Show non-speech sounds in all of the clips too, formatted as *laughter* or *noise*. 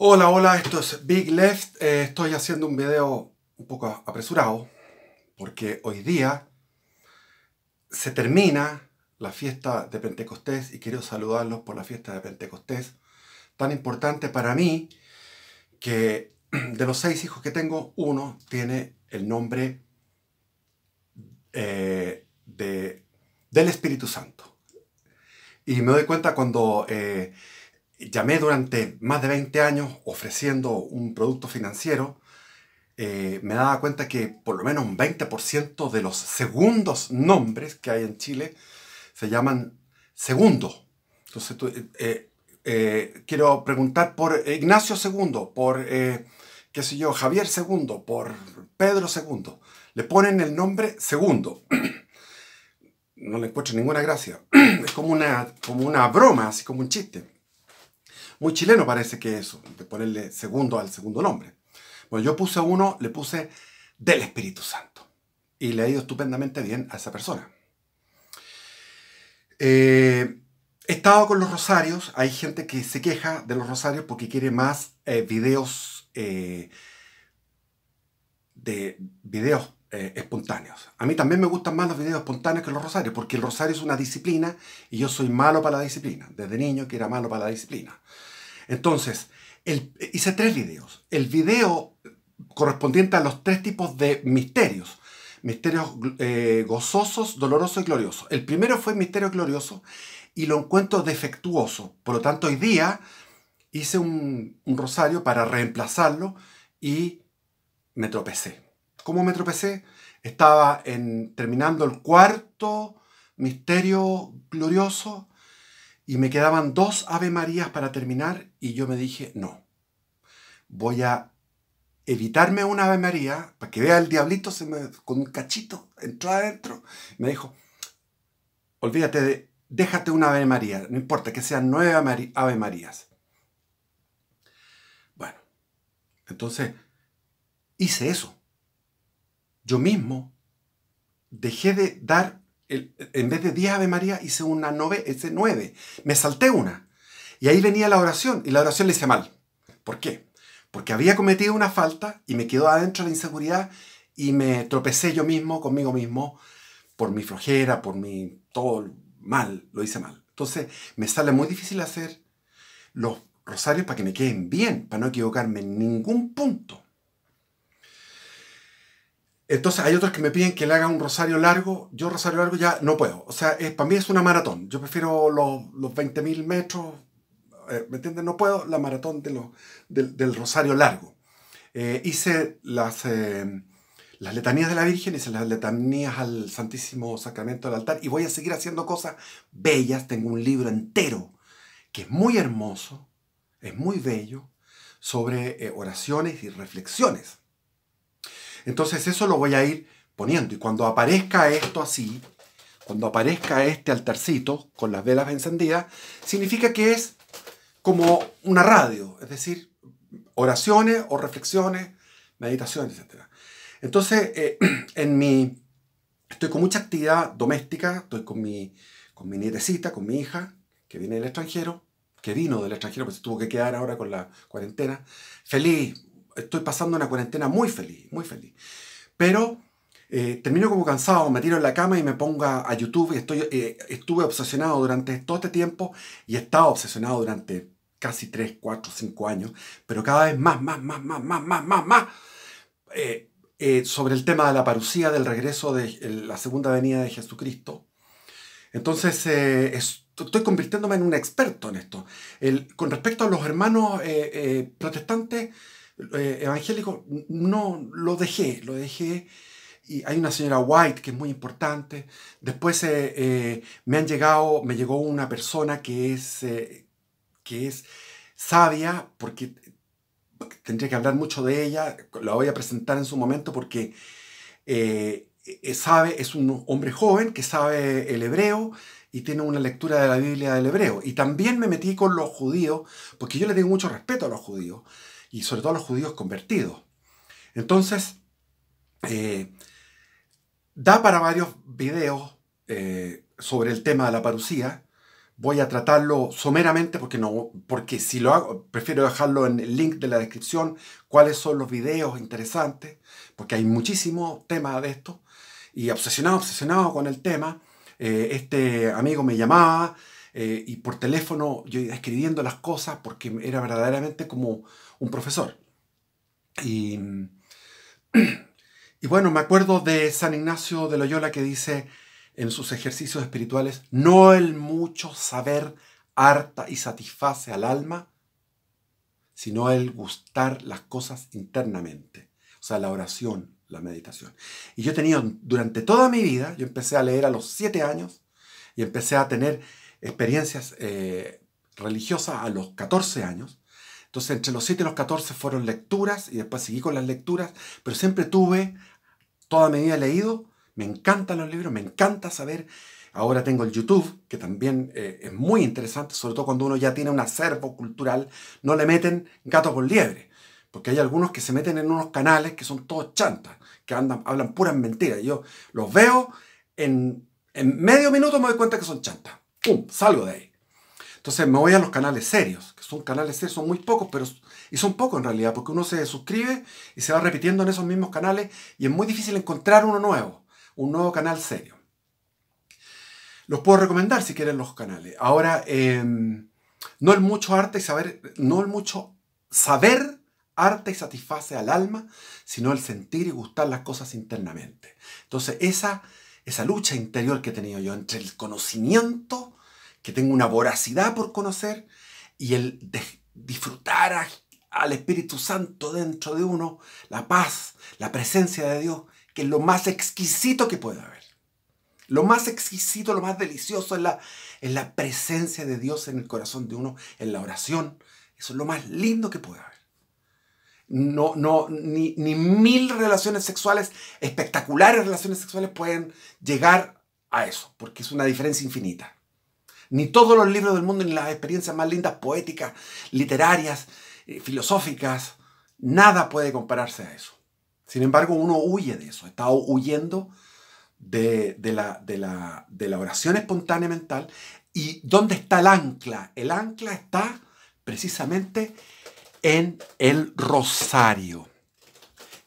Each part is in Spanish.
Hola, hola, esto es Big Left. Eh, estoy haciendo un video un poco apresurado porque hoy día se termina la fiesta de Pentecostés y quiero saludarlos por la fiesta de Pentecostés, tan importante para mí que *clears throat* de los seis hijos que tengo, uno tiene el nombre eh, de, del Espíritu Santo. Y me doy cuenta cuando eh, llamé durante más de 20 años ofreciendo un producto financiero, eh, me daba cuenta que por lo menos un 20% de los segundos nombres que hay en Chile se llaman Segundo. Entonces, eh, eh, quiero preguntar por Ignacio Segundo, por, qué sé yo, Javier Segundo, por Pedro Segundo. Le ponen el nombre Segundo. *clears throat* no le encuentro ninguna gracia. *clears throat* es como una, como una broma, así como un chiste. Muy chileno parece que eso, de ponerle segundo al segundo nombre. Bueno, yo puse uno, le puse del Espíritu Santo. Y le ha ido estupendamente bien a esa persona. Eh, he estado con los rosarios. Hay gente que se queja de los rosarios porque quiere más eh, videos eh, de videos eh, espontáneos. A mí también me gustan más los videos espontáneos que los rosarios, porque el rosario es una disciplina y yo soy malo para la disciplina. Desde niño que era malo para la disciplina. Entonces, hice tres videos. El video correspondiente a los tres tipos de misterios. Misterios eh, gozosos, dolorosos y gloriosos. El primero fue misterio glorioso y lo encuentro defectuoso. Por lo tanto, hoy día hice un rosario para reemplazarlo y me tropecé. ¿Cómo me tropecé? Estaba en, terminando el cuarto misterio glorioso y me quedaban dos Ave Marías para terminar y yo me dije, no, voy a evitarme una Ave María para que vea el diablito se con un cachito, entró adentro, me dijo, olvídate de, déjate una Ave María, no importa, que sean nueve Ave Marías. Bueno, entonces hice eso yo mismo dejé de dar, en vez de 10 Ave María, hice una 9, ese 9. Me salté una. Y ahí venía la oración, y la oración le hice mal. ¿Por qué? Porque había cometido una falta y me quedó adentro la inseguridad y me tropecé yo mismo, conmigo mismo, por mi flojera, por mi todo mal, lo hice mal. Entonces me sale muy difícil hacer los rosarios para que me queden bien, para no equivocarme en ningún punto. Entonces hay otros que me piden que le haga un rosario largo. Yo rosario largo ya no puedo. O sea, para mí es una maratón. Yo prefiero los, los 20.000 metros. Eh, ¿Me entiendes? No puedo la maratón de del, rosario largo. Eh, hice las, em, las letanías de la Virgen, hice las letanías al Santísimo Sacramento del altar y voy a seguir haciendo cosas bellas. Tengo un libro entero que es muy hermoso, es muy bello, sobre eh, oraciones y reflexiones entonces eso lo voy a ir poniendo. Y cuando aparezca esto así, cuando aparezca este altarcito con las velas encendidas, significa que es como una radio, es decir, oraciones o reflexiones, meditaciones, etc. Entonces, eh, *clears throat* en mi, estoy con mucha actividad doméstica, estoy con mi, con mi nietecita, con mi hija, que viene del extranjero, que vino del extranjero, pero pues se tuvo que quedar ahora con la cuarentena. Feliz, estoy pasando una cuarentena muy feliz, muy feliz. Pero eh, termino como cansado, me tiro en la cama y me pongo a, YouTube. Y estoy, eh, estuve obsesionado durante todo este tiempo y he estado obsesionado durante casi 3, 4, 5 años, pero cada vez más, más, más, más, más, más, más, más. Eh, sobre el tema de la parucía del regreso de la segunda venida de Jesucristo. Entonces, estoy convirtiéndome en un experto en esto. con respecto a los hermanos protestantes, eh, evangélico no lo dejé, lo dejé. Y hay una señora White que es muy importante. Después eh, eh, me han llegado, me llegó una persona que es, que es sabia, porque tendría que hablar mucho de ella, la voy a presentar en su momento porque sabe, es un hombre joven que sabe el hebreo, y tiene una lectura de la Biblia del hebreo. Y también me metí con los judíos, porque yo le tengo mucho respeto a los judíos, y sobre todo a los judíos convertidos. Entonces, eh, da para varios videos eh, sobre el tema de la parucía. Voy a tratarlo someramente porque, no, porque si lo hago, prefiero dejarlo en el link de la descripción, cuáles son los videos interesantes, porque hay muchísimos temas de esto. Y obsesionado, obsesionado con el tema, eh, este amigo me llamaba y por teléfono yo iba escribiendo las cosas porque era verdaderamente como, un profesor. Y, bueno, me acuerdo de San Ignacio de Loyola que dice en sus ejercicios espirituales, no el mucho saber harta y satisface al alma, sino el gustar las cosas internamente, o sea, la oración, la meditación. Y yo he tenido durante toda mi vida, yo empecé a leer a los siete años y empecé a tener experiencias eh, religiosas a los 14 años, entonces, entre los 7 y los 14 fueron lecturas y después seguí con las lecturas, pero siempre tuve, toda mi vida leído, me encantan los libros, me encanta saber. Ahora tengo el YouTube, que también eh, es muy interesante, sobre todo cuando uno ya tiene un acervo cultural, no le meten gato por liebre, porque hay algunos que se meten en unos canales que son todos chantas, que andan, hablan puras mentiras. Yo los veo, en, en medio minuto me doy cuenta que son chantas. ¡Pum! Salgo de ahí. Entonces me voy a los canales serios, que son canales serios, son muy pocos, pero y son pocos en realidad, porque uno se suscribe y se va repitiendo en esos mismos canales y es muy difícil encontrar uno nuevo, un nuevo canal serio. Los puedo recomendar si quieren los canales. Ahora, em, no el mucho arte y saber, no el mucho saber arte y satisface al alma, sino el sentir y gustar las cosas internamente. Entonces, esa, esa lucha interior que he tenido yo entre el conocimiento que tengo una voracidad por conocer y el disfrutar al Espíritu Santo dentro de uno, la paz, la presencia de Dios, que es lo más exquisito que puede haber. Lo más exquisito, lo más delicioso es la, es la presencia de Dios en el corazón de uno, en la oración. Eso es lo más lindo que puede haber no, no, ni, mil relaciones sexuales, espectaculares relaciones sexuales pueden llegar a eso, porque es una diferencia infinita ni todos los libros del mundo, ni las experiencias más lindas poéticas, literarias, eh, filosóficas, nada puede compararse a eso. Sin embargo, uno huye de eso, está huyendo de, la, de, la, de la oración espontánea mental. ¿Y dónde está el ancla? El ancla está precisamente en el rosario.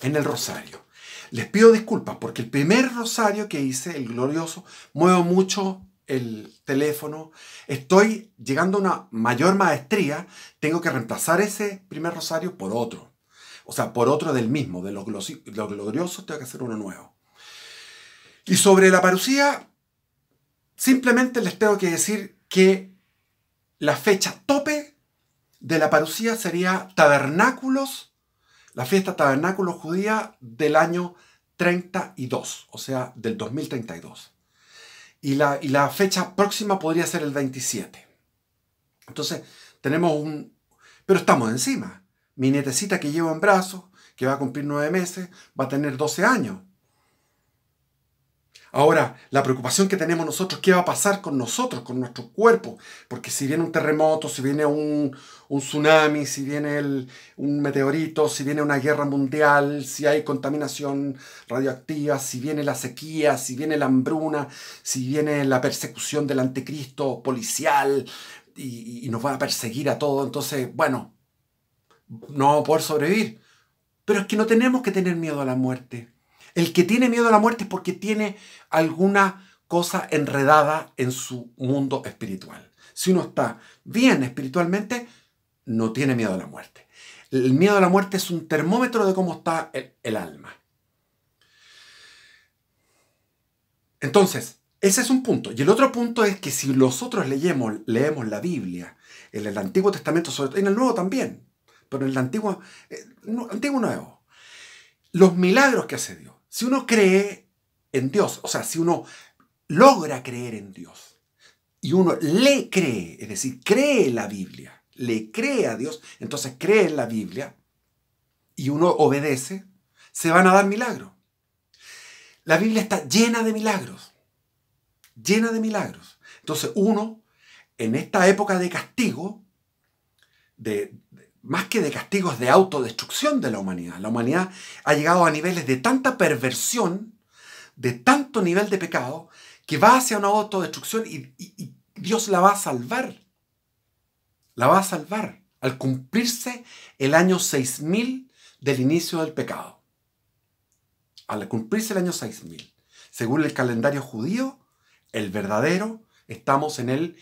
En el rosario. Les pido disculpas porque el primer rosario que hice, el glorioso, muevo mucho el teléfono, estoy llegando a una mayor maestría, tengo que reemplazar ese primer rosario por otro. O sea, por otro del mismo, de los, gloriosos tengo que hacer uno nuevo. Y sobre la parucía, simplemente les tengo que decir que la fecha tope de la parucía sería Tabernáculos, la fiesta Tabernáculos judía del año 32, o sea, del 2032 y la, fecha próxima podría ser el 27. Entonces, tenemos un... Pero estamos encima. Mi nietecita que llevo en brazos, que va a cumplir nueve meses, va a tener 12 años. Ahora, la preocupación que tenemos nosotros, ¿qué va a pasar con nosotros, con nuestro cuerpo? Porque si viene un terremoto, si viene un, tsunami, si viene un meteorito, si viene una guerra mundial, si hay contaminación radioactiva, si viene la sequía, si viene la hambruna, si viene la persecución del anticristo policial y, nos va a perseguir a todos, entonces, bueno, no vamos a poder sobrevivir. Pero es que no tenemos que tener miedo a la muerte. El que tiene miedo a la muerte es porque tiene alguna cosa enredada en su mundo espiritual. Si uno está bien espiritualmente, no tiene miedo a la muerte. El miedo a la muerte es un termómetro de cómo está el, alma. Entonces, ese es un punto. Y el otro punto es que si nosotros leemos, leemos la Biblia, en el Antiguo Testamento, sobre en el Nuevo también, pero en el Antiguo, el eh, Antiguo Nuevo, los milagros que hace Dios, si uno cree en Dios, o sea, si uno logra creer en Dios y uno le cree, es decir, cree la Biblia, le cree a Dios, entonces cree en la Biblia y uno obedece, se van a dar milagros. La Biblia está llena de milagros, llena de milagros. Entonces uno, en esta época de castigo, de más que de castigos de autodestrucción de la humanidad. La humanidad ha llegado a niveles de tanta perversión, de tanto nivel de pecado, que va hacia una autodestrucción y, Dios la va a salvar. La va a salvar al cumplirse el año 6000 del inicio del pecado. Al cumplirse el año 6000, según el calendario judío, el verdadero, estamos en el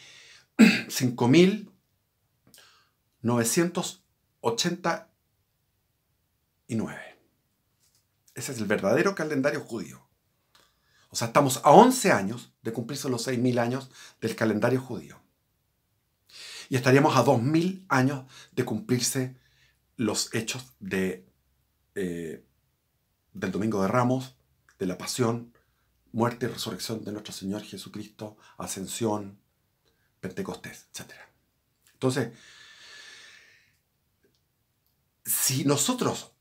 5900 *clears throat* 89. Ese es el verdadero calendario judío. O sea, estamos a 11 años de cumplirse los 6.000 años del calendario judío. Y estaríamos a 2.000 años de cumplirse los hechos de, eh, del Domingo de Ramos, de la Pasión, muerte y resurrección de nuestro Señor Jesucristo, ascensión, Pentecostés, etc. Entonces, si nosotros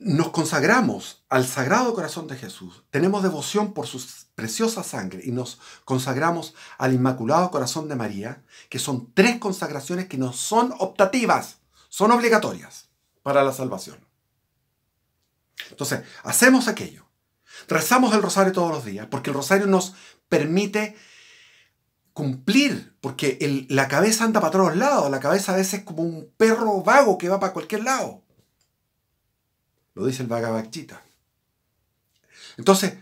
nos consagramos al Sagrado Corazón de Jesús, tenemos devoción por su preciosa sangre y nos consagramos al Inmaculado Corazón de María, que son tres consagraciones que no son optativas, son obligatorias para la salvación. Entonces, hacemos aquello, rezamos el rosario todos los días, porque el rosario nos permite cumplir, porque la cabeza anda para todos lados, la cabeza a veces es como un perro vago que va para cualquier lado. Lo dice el vagabachita. Entonces,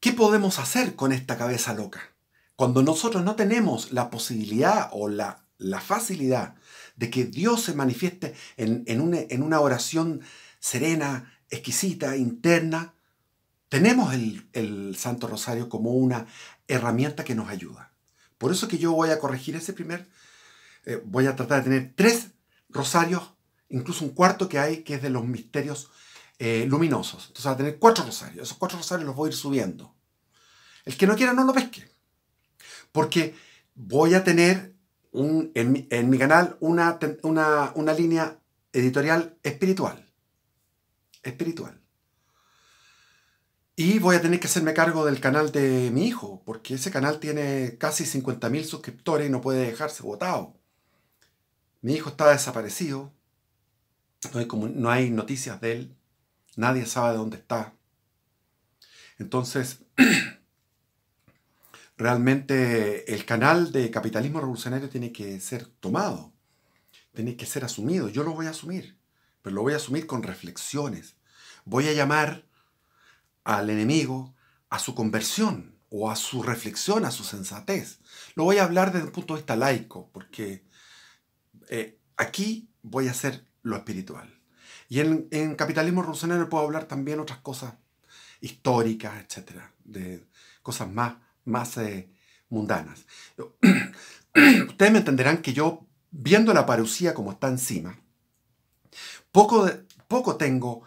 ¿qué podemos hacer con esta cabeza loca? Cuando nosotros no tenemos la posibilidad o la, facilidad de que Dios se manifieste en, una, oración serena, exquisita, interna, tenemos el, Santo Rosario como una herramienta que nos ayuda. Por eso que yo voy a corregir ese primer, eh, voy a tratar de tener tres rosarios, incluso un cuarto que hay que es de los misterios eh, luminosos. Entonces va a tener cuatro rosarios, esos cuatro rosarios los voy a ir subiendo. El que no quiera no lo pesque, porque voy a tener en, mi, canal una línea editorial espiritual. Espiritual. Y voy a tener que hacerme cargo del canal de mi hijo, porque ese canal tiene casi 50.000 suscriptores y no puede dejarse votado. Mi hijo está desaparecido, no hay, no hay noticias de él, nadie sabe dónde está. Entonces, *clears throat* realmente el canal de capitalismo revolucionario tiene que ser tomado, tiene que ser asumido. Yo lo voy a asumir, pero lo voy a asumir con reflexiones. Voy a llamar al enemigo a su conversión o a su reflexión, a su sensatez. Lo voy a hablar desde un punto de vista laico, porque eh, aquí voy a hacer lo espiritual. Y en, capitalismo revolucionario puedo hablar también otras cosas históricas, etcétera, de cosas más, más eh, mundanas. *clears throat* Ustedes me entenderán que yo, viendo la parucía como está encima, poco, poco tengo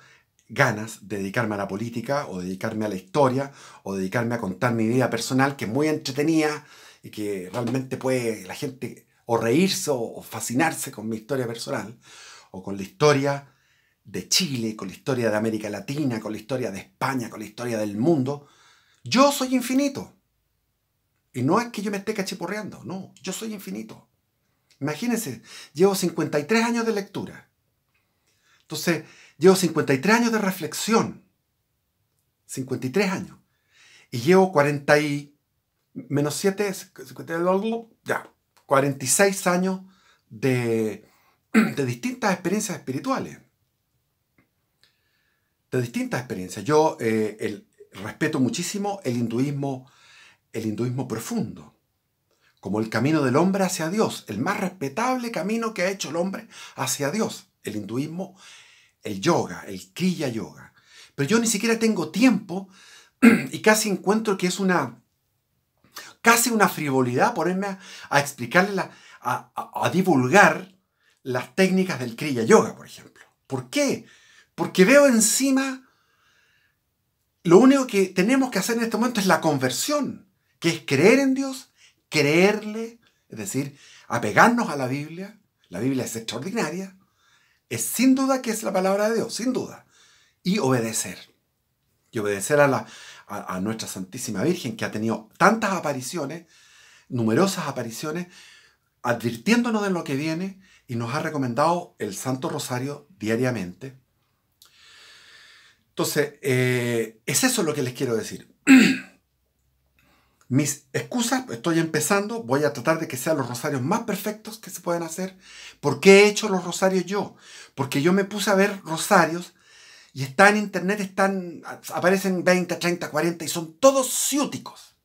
ganas de dedicarme a la política o dedicarme a la historia o dedicarme a contar mi vida personal que es muy entretenida y que realmente puede la gente o reírse o, fascinarse con mi historia personal o con la historia de Chile, con la historia de América Latina, con la historia de España, con la historia del mundo. Yo soy infinito. Y no es que yo me esté cachiporreando, no, yo soy infinito. Imagínense, llevo 53 años de lectura. Entonces, Llevo 53 años de reflexión. 53 años. Y llevo 40 menos ya, 46 años de, *clears throat* de distintas experiencias espirituales. De distintas experiencias. Yo eh, el, respeto muchísimo el hinduismo, el hinduismo profundo, como el camino del hombre hacia Dios, el más respetable camino que ha hecho el hombre hacia Dios, el hinduismo el yoga, el Kriya Yoga. Pero yo ni siquiera tengo tiempo *clears throat* y casi encuentro que es una casi una frivolidad ponerme a, explicarle, a, a, divulgar las técnicas del Kriya Yoga, por ejemplo. ¿Por qué? Porque veo encima, lo único que tenemos que hacer en este momento es la conversión, que es creer en Dios, creerle, es decir, apegarnos a la Biblia. La Biblia es extraordinaria es sin duda que es la palabra de Dios, sin duda. Y obedecer. Y obedecer a, la, a, nuestra Santísima Virgen, que ha tenido tantas apariciones, numerosas apariciones, advirtiéndonos de lo que viene y nos ha recomendado el Santo Rosario diariamente. Entonces, eh, es eso lo que les quiero decir. *clears throat* Mis excusas, estoy empezando, voy a tratar de que sean los rosarios más perfectos que se pueden hacer. ¿Por qué he hecho los rosarios yo? Porque yo me puse a ver rosarios y están en internet, están, aparecen 20, 30, 40 y son todos ciúticos.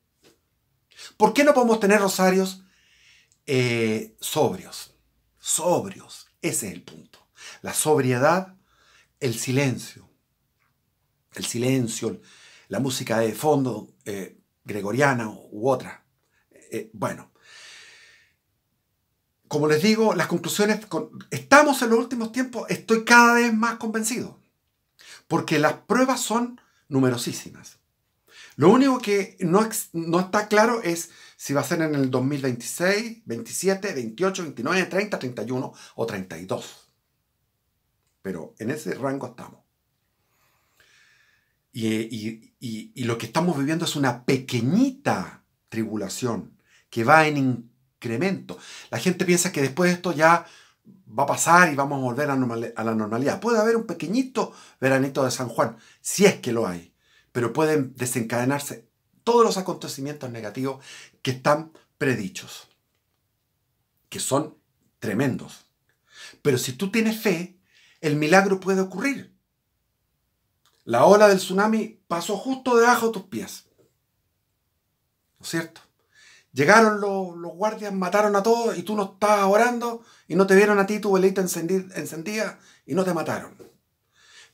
¿Por qué no podemos tener rosarios eh, sobrios? Sobrios, ese es el punto. La sobriedad, el silencio. El silencio, la música de fondo, eh, gregoriana u otra. Eh, bueno, como les digo, las conclusiones, estamos en los últimos tiempos, estoy cada vez más convencido, porque las pruebas son numerosísimas. Lo único que no, no está claro es si va a ser en el 2026, 27, 28, 29, 30, 31 o 32. Pero en ese rango estamos. Y, lo que estamos viviendo es una pequeñita tribulación que va en incremento. La gente piensa que después de esto ya va a pasar y vamos a volver a, la normalidad. Puede haber un pequeñito veranito de San Juan, si es que lo hay, pero pueden desencadenarse todos los acontecimientos negativos que están predichos, que son tremendos. Pero si tú tienes fe, el milagro puede ocurrir. La ola del tsunami pasó justo debajo de tus pies. ¿No es cierto? Llegaron los, guardias, mataron a todos y tú no estabas orando y no te vieron a ti tu velita encendida y no te mataron.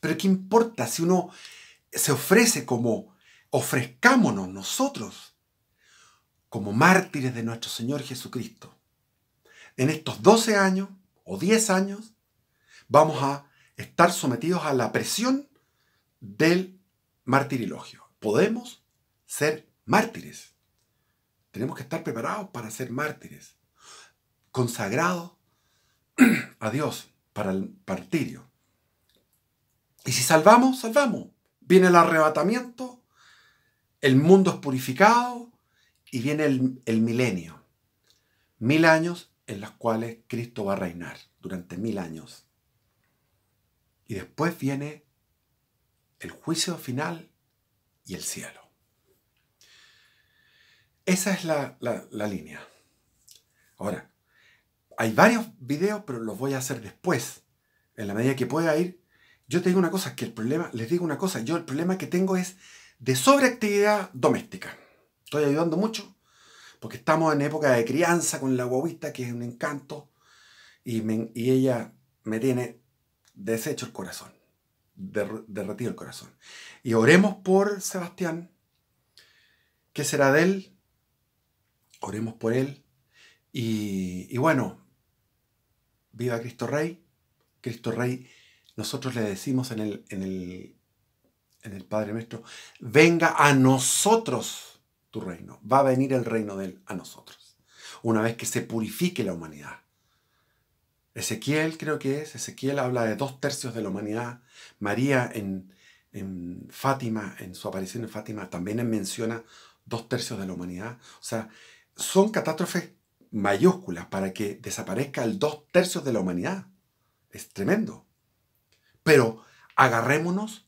Pero ¿qué importa si uno se ofrece como ofrezcámonos nosotros como mártires de nuestro Señor Jesucristo? En estos 12 años o 10 años vamos a estar sometidos a la presión del martirilogio. Podemos ser mártires. Tenemos que estar preparados para ser mártires, consagrados *clears throat* a Dios para el martirio. Y si salvamos, salvamos. Viene el arrebatamiento, el mundo es purificado y viene el, milenio. Mil años en los cuales Cristo va a reinar durante mil años. Y después viene el juicio final y el cielo. Esa es la, línea. Ahora, hay varios videos, pero los voy a hacer después, en la medida que pueda ir. Yo te digo una cosa, que el problema, les digo una cosa, yo el problema que tengo es de sobreactividad doméstica. Estoy ayudando mucho, porque estamos en época de crianza con la guaguita, que es un encanto, y, y ella me tiene deshecho el corazón derretido el corazón. Y oremos por Sebastián. ¿Qué será de él? Oremos por él. Y, bueno, viva Cristo Rey. Cristo Rey, nosotros le decimos en el, en el, en el Padre nuestro, venga a nosotros tu reino. Va a venir el reino de él a nosotros. Una vez que se purifique la humanidad Ezequiel creo que es, Ezequiel habla de dos tercios de la humanidad. María en, Fátima, en su aparición en Fátima, también menciona dos tercios de la humanidad. O sea, son catástrofes mayúsculas para que desaparezca el dos tercios de la humanidad. Es tremendo. Pero agarrémonos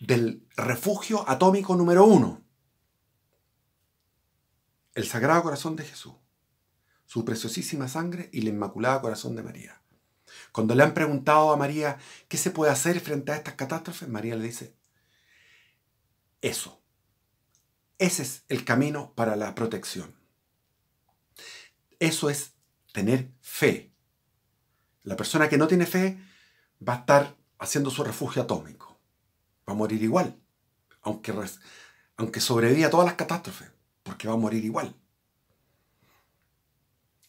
del refugio atómico número uno. El Sagrado Corazón de Jesús, su preciosísima sangre y el Inmaculado Corazón de María. Cuando le han preguntado a María qué se puede hacer frente a estas catástrofes, María le dice, eso, ese es el camino para la protección. Eso es tener fe. La persona que no tiene fe va a estar haciendo su refugio atómico. Va a morir igual, aunque, aunque sobreviva a todas las catástrofes, porque va a morir igual.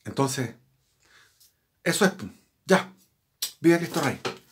Entonces, eso es, ya, Viva Cristo Rey.